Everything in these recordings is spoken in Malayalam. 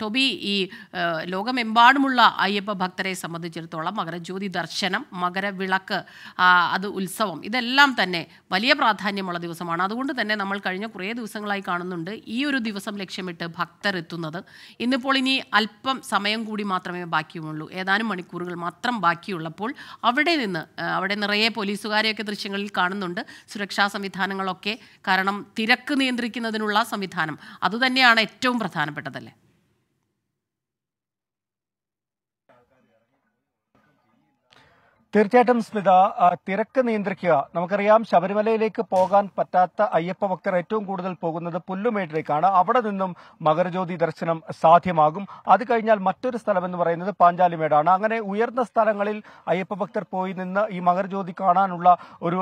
ടൊബി ഈ ലോകമെമ്പാടുമുള്ള അയ്യപ്പ ഭക്തരെ സംബന്ധിച്ചിടത്തോളം മകരജ്യോതി ദർശനം മകരവിളക്ക് അത് ഉത്സവം ഇതെല്ലാം തന്നെ വലിയ പ്രാധാന്യമുള്ള ദിവസമാണ് അതുകൊണ്ട് തന്നെ നമ്മൾ കഴിഞ്ഞ കുറേ ദിവസങ്ങളായി കാണുന്നുണ്ട് ഈ ഒരു ദിവസം ലക്ഷ്യമിട്ട് ഭക്തർ എത്തുന്നത് ഇന്നിപ്പോൾ ഇനി അല്പം സമയം കൂടി മാത്രമേ ബാക്കിയുള്ളൂ ഏതാനും മണിക്കൂറുകൾ മാത്രം ബാക്കിയുള്ളപ്പോൾ അവിടെ നിന്ന് അവിടെ നിറയെ പോലീസുകാരെയൊക്കെ ദൃശ്യങ്ങളിൽ കാണുന്നുണ്ട് സുരക്ഷാ സംവിധാനങ്ങളൊക്കെ കാരണം തിരക്ക് നിയന്ത്രിക്കുന്നതിനുള്ള സംവിധാനം അതുതന്നെയാണ് ഏറ്റവും പ്രധാനപ്പെട്ടതല്ലേ തീർച്ചയായിട്ടും സ്മിത തിരക്ക് നിയന്ത്രിക്കുക നമുക്കറിയാം ശബരിമലയിലേക്ക് പോകാൻ പറ്റാത്ത അയ്യപ്പ ഭക്തർ ഏറ്റവും കൂടുതൽ പോകുന്നത് പുല്ലുമേട്ടിലേക്കാണ് അവിടെ നിന്നും മകരജ്യോതി ദർശനം സാധ്യമാകും അത് കഴിഞ്ഞാൽ മറ്റൊരു സ്ഥലം എന്ന് പറയുന്നത് പാഞ്ചാലിമേടാണ് അങ്ങനെ ഉയർന്ന സ്ഥലങ്ങളിൽ അയ്യപ്പ ഭക്തർ പോയി നിന്ന് ഈ മകരജ്യോതി കാണാനുള്ള ഒരു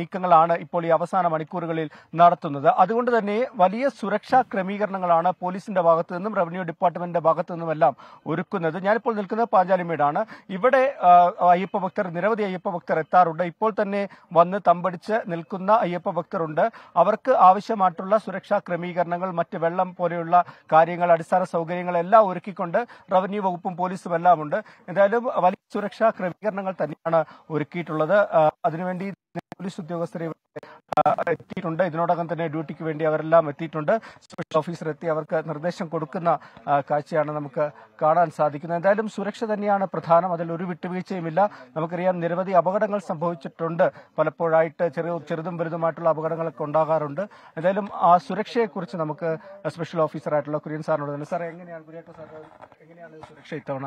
നീക്കങ്ങളാണ് ഇപ്പോൾ ഈ അവസാന മണിക്കൂറുകളിൽ നടത്തുന്നത് അതുകൊണ്ട് തന്നെ വലിയ സുരക്ഷാ ക്രമീകരണങ്ങളാണ് പോലീസിന്റെ ഭാഗത്തു നിന്നും റവന്യൂ ഡിപ്പാർട്ട്മെന്റിന്റെ ഭാഗത്തു നിന്നുമെല്ലാം ഒരുക്കുന്നത് ഞാനിപ്പോൾ നിൽക്കുന്നത് പാഞ്ചാലിമേടാണ് ഇവിടെ അയ്യപ്പ ഭക്തർ നിരവധി അയ്യപ്പ ഭക്തർ എത്താറുണ്ട് ഇപ്പോൾ തന്നെ വന്ന് തമ്പടിച്ച് നിൽക്കുന്ന അയ്യപ്പ ഭക്തരുണ്ട് അവർക്ക് ആവശ്യമായിട്ടുള്ള സുരക്ഷാ ക്രമീകരണങ്ങൾ മറ്റ് വെള്ളം പോലെയുള്ള കാര്യങ്ങൾ അടിസ്ഥാന സൗകര്യങ്ങളെല്ലാം ഒരുക്കിക്കൊണ്ട് റവന്യൂ വകുപ്പും പോലീസും എല്ലാം ഉണ്ട് എന്തായാലും വലിയ സുരക്ഷാ ക്രമീകരണങ്ങൾ തന്നെയാണ് ഒരുക്കിയിട്ടുള്ളത് അതിനുവേണ്ടി പോലീസ് ഉദ്യോഗസ്ഥരെ എത്തിയിട്ടുണ്ട് ഇതിനോടകം തന്നെ ഡ്യൂട്ടിക്ക് വേണ്ടി അവരെല്ലാം എത്തിയിട്ടുണ്ട് സ്പെഷ്യൽ ഓഫീസർ എത്തി അവർക്ക് നിർദ്ദേശം കൊടുക്കുന്ന കാഴ്ചയാണ് നമുക്ക് കാണാൻ സാധിക്കുന്നത് എന്തായാലും സുരക്ഷ തന്നെയാണ് പ്രധാനം അതിൽ ഒരു വിട്ടുവീഴ്ചയുമില്ല നമുക്കറിയാം നിരവധി അപകടങ്ങൾ സംഭവിച്ചിട്ടുണ്ട് പലപ്പോഴായിട്ട് ചെറിയ ചെറുതും വലുതുമായിട്ടുള്ള അപകടങ്ങളൊക്കെ ഉണ്ടാകാറുണ്ട് എന്തായാലും ആ സുരക്ഷയെക്കുറിച്ച് നമുക്ക് സ്പെഷ്യൽ ഓഫീസറായിട്ടുള്ള കുര്യൻ സാറിനോട് തന്നെ സാർ എങ്ങനെയാണ് കുര്യാട്ട സാർ എങ്ങനെയാണ് സുരക്ഷ ഇത്തവണ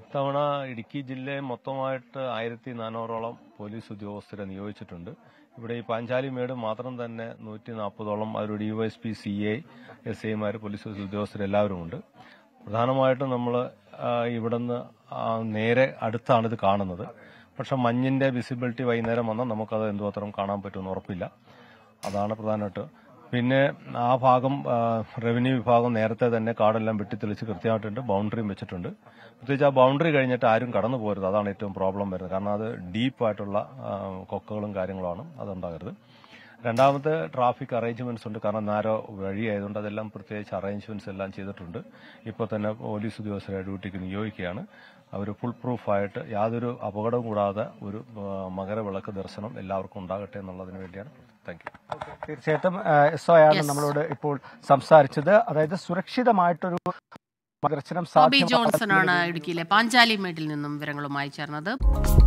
ഇത്തവണ ഇടുക്കി ജില്ലയെ മൊത്തമായിട്ട് ആയിരത്തി നാനൂറോളം പോലീസ് ഉദ്യോഗസ്ഥരെ നിയോഗിച്ചിട്ടുണ്ട് ഇവിടെ ഈ പാഞ്ചാലിമേട് മാത്രം തന്നെ നൂറ്റി നാൽപ്പതോളം അവരുടെ ഡിവൈഎസ്പി സി ഐ എസ് ഐമാർ പോലീസ് എല്ലാവരും ഉണ്ട് പ്രധാനമായിട്ടും നമ്മൾ ഇവിടുന്ന് നേരെ അടുത്താണ് ഇത് കാണുന്നത് പക്ഷെ മഞ്ഞിന്റെ വിസിബിലിറ്റി വൈകുന്നേരം വന്നാൽ നമുക്കത് എന്തുമാത്രം കാണാൻ പറ്റുമെന്ന് ഉറപ്പില്ല അതാണ് പ്രധാനമായിട്ട് പിന്നെ ആ ഭാഗം റവന്യൂ വിഭാഗം നേരത്തെ തന്നെ കാടെല്ലാം വെട്ടിത്തെളിച്ച് കൃത്യമായിട്ടുണ്ട് ബൗണ്ടറിയും വെച്ചിട്ടുണ്ട് പ്രത്യേകിച്ച് ആ ബൗണ്ടറി കഴിഞ്ഞിട്ട് ആരും കടന്നു പോരുത് അതാണ് ഏറ്റവും പ്രോബ്ലം വരുന്നത് കാരണം അത് ഡീപ്പായിട്ടുള്ള കൊക്കകളും കാര്യങ്ങളുമാണ് അതുണ്ടാകരുത് രണ്ടാമത്തെ ട്രാഫിക് അറേഞ്ച്മെന്റ്സ് ഉണ്ട് കാരണം നാരോ വഴിയായതുകൊണ്ട് അതെല്ലാം പ്രത്യേകിച്ച് അറേഞ്ച്മെന്റ്സ് എല്ലാം ചെയ്തിട്ടുണ്ട് ഇപ്പോൾ തന്നെ പോലീസ് ഉദ്യോഗസ്ഥരെ ഡ്യൂട്ടിക്ക് നിയോഗിക്കുകയാണ് അവർ ഫുൾ പ്രൂഫായിട്ട് യാതൊരു അപകടവും കൂടാതെ ഒരു മകരവിളക്ക് ദർശനം എല്ലാവർക്കും ഉണ്ടാകട്ടെ എന്നുള്ളതിന് വേണ്ടിയാണ് താങ്ക് തീർച്ചയായിട്ടും എസ് ഒ ആണ് നമ്മളോട് ഇപ്പോൾ സംസാരിച്ചത് അതായത് സുരക്ഷിതമായിട്ടൊരു ജോൺസൺ ആണ് ഇടുക്കിയിലെ പാഞ്ചാലി മേട്ടിൽ നിന്നും വിവരങ്ങളുമായി ചേർന്നത്